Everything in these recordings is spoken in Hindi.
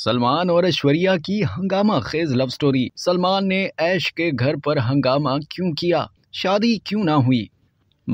सलमान और ऐश्वर्या की हंगामा खेज लव स्टोरी सलमान ने ऐश के घर पर हंगामा क्यों किया शादी क्यों ना हुई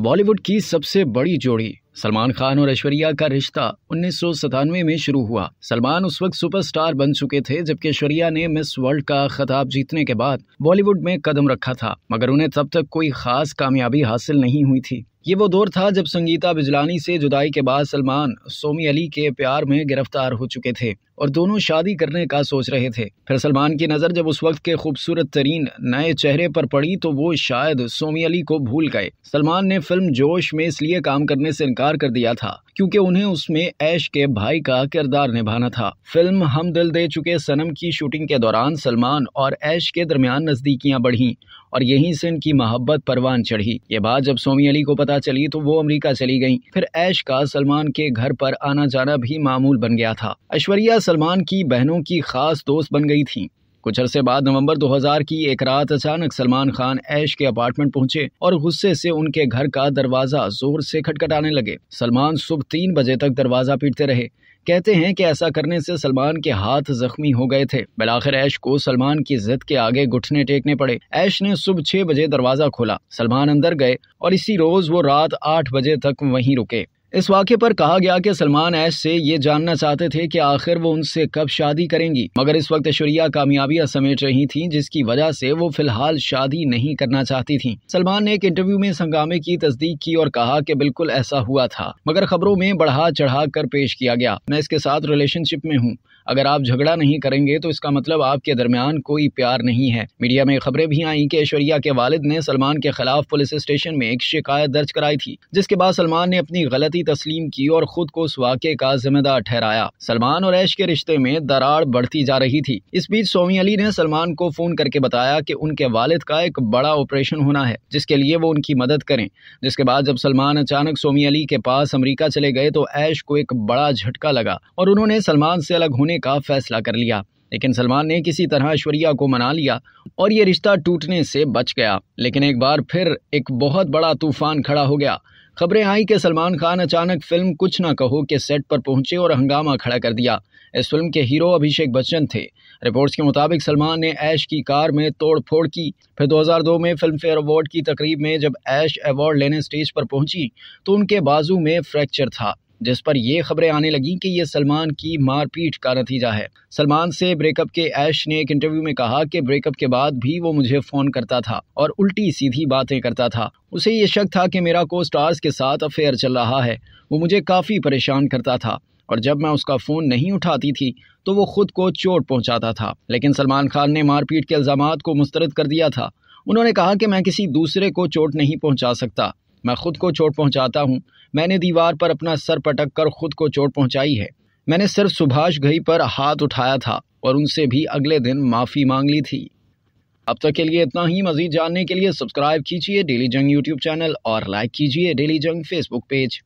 बॉलीवुड की सबसे बड़ी जोड़ी सलमान खान और ऐश्वर्या का रिश्ता उन्नीस में शुरू हुआ सलमान उस वक्त सुपरस्टार बन चुके थे जबकि ऐश्वर्या ने मिस वर्ल्ड का खिताब जीतने के बाद बॉलीवुड में कदम रखा था मगर उन्हें तब तक कोई खास कामयाबी हासिल नहीं हुई थी ये वो दौर था जब संगीता बिजलानी से जुदाई के बाद सलमान सोमी अली के प्यार में गिरफ्तार हो चुके थे और दोनों शादी करने का सोच रहे थे फिर सलमान की नज़र जब उस वक्त के खूबसूरत तरीन नए चेहरे पर पड़ी तो वो शायद सोमी अली को भूल गए सलमान ने फिल्म जोश में इसलिए काम करने से इनकार कर दिया था क्योंकि उन्हें उसमें ऐश के भाई का किरदार निभाना था फिल्म हम दिल दे चुके सनम की शूटिंग के दौरान सलमान और ऐश के दरमियान नज़दीकियाँ बढ़ीं और यहीं से इनकी मोहब्बत परवान चढ़ी ये बात जब सोमी अली को पता चली तो वो अमेरिका चली गईं फिर ऐश का सलमान के घर पर आना जाना भी मामूल बन गया था ऐश्वर्या सलमान की बहनों की खास दोस्त बन गई थी कुछ अरसे बाद नवंबर 2000 की एक रात अचानक सलमान खान ऐश के अपार्टमेंट पहुंचे और गुस्से से उनके घर का दरवाजा जोर से खटखटाने लगे सलमान सुबह तीन बजे तक दरवाजा पीटते रहे कहते हैं कि ऐसा करने से सलमान के हाथ जख्मी हो गए थे बिलाखिर ऐश को सलमान की जिद के आगे घुटने टेकने पड़े ऐश ने सुबह छह बजे दरवाजा खोला सलमान अंदर गए और इसी रोज वो रात आठ बजे तक वहीं रुके इस वाक्य पर कहा गया कि सलमान ऐश से ये जानना चाहते थे कि आखिर वो उनसे कब शादी करेंगी मगर इस वक्त ऐश्वर्या कामयाबियां समेट रही थीं जिसकी वजह से वो फिलहाल शादी नहीं करना चाहती थीं। सलमान ने एक इंटरव्यू में संगामे की तस्दीक की और कहा कि बिल्कुल ऐसा हुआ था मगर खबरों में बढ़ा चढ़ा कर पेश किया गया मैं इसके साथ रिलेशनशिप में हूँ अगर आप झगड़ा नहीं करेंगे तो इसका मतलब आपके दरमियान कोई प्यार नहीं है मीडिया में खबरें भी आई कि ऐश्वर्या के वालिद ने सलमान के खिलाफ पुलिस स्टेशन में एक शिकायत दर्ज कराई थी जिसके बाद सलमान ने अपनी गलती गलती तस्लीम की और खुद को उस वाक़े का जिम्मेदार ठहराया सलमान और ऐश के रिश्ते में दरार बढ़ती जा रही थी इस बीच सोमी अली ने सलमान को फ़ोन करके बताया कि उनके वालिद का एक बड़ा ऑपरेशन होना है जिसके लिए वो उनकी मदद करें जिसके बाद जब सलमान अचानक सोमी अली के पास अमरीका चले गए तो ऐश को एक बड़ा झटका लगा और उन्होंने सलमान से अलग होने का फैसला कर लिया लेकिन सलमान ने किसी तरह ऐश्वर्या को मना लिया और ये रिश्ता टूटने से बच गया लेकिन एक बार फिर एक बहुत बड़ा तूफान खड़ा हो गया खबरें आई कि सलमान खान अचानक फिल्म कुछ ना कहो के सेट पर पहुंचे और हंगामा खड़ा कर दिया इस फिल्म के हीरो अभिषेक बच्चन थे रिपोर्ट्स के मुताबिक सलमान ने ऐश की कार में तोड़ फोड़ की फिर 2002 में फिल्म फेयर अवार्ड की तकरीब में जब ऐश अवार्ड लेने स्टेज पर पहुंची तो उनके बाजू में फ्रैक्चर था जिस पर यह खबरें आने लगी कि ये सलमान की मारपीट का नतीजा है सलमान से ब्रेकअप के ऐश ने एक इंटरव्यू में कहा कि ब्रेकअप के बाद भी वो मुझे फ़ोन करता था और उल्टी सीधी बातें करता था उसे ये शक था कि मेरा को स्टार्स के साथ अफेयर चल रहा है वो मुझे काफ़ी परेशान करता था और जब मैं उसका फ़ोन नहीं उठाती थी तो वो खुद को चोट पहुंचाता था लेकिन सलमान खान ने मारपीट के इल्ज़ाम को मुस्तरद कर दिया था उन्होंने कहा कि मैं किसी दूसरे को चोट नहीं पहुंचा सकता मैं खुद को चोट पहुंचाता हूं मैंने दीवार पर अपना सर पटक कर खुद को चोट पहुंचाई है मैंने सिर्फ सुभाष घई पर हाथ उठाया था और उनसे भी अगले दिन माफ़ी मांग ली थी अब तक के लिए इतना ही मजीद जानने के लिए सब्सक्राइब कीजिए डेली जंग यूट्यूब चैनल और लाइक कीजिए डेली जंग फेसबुक पेज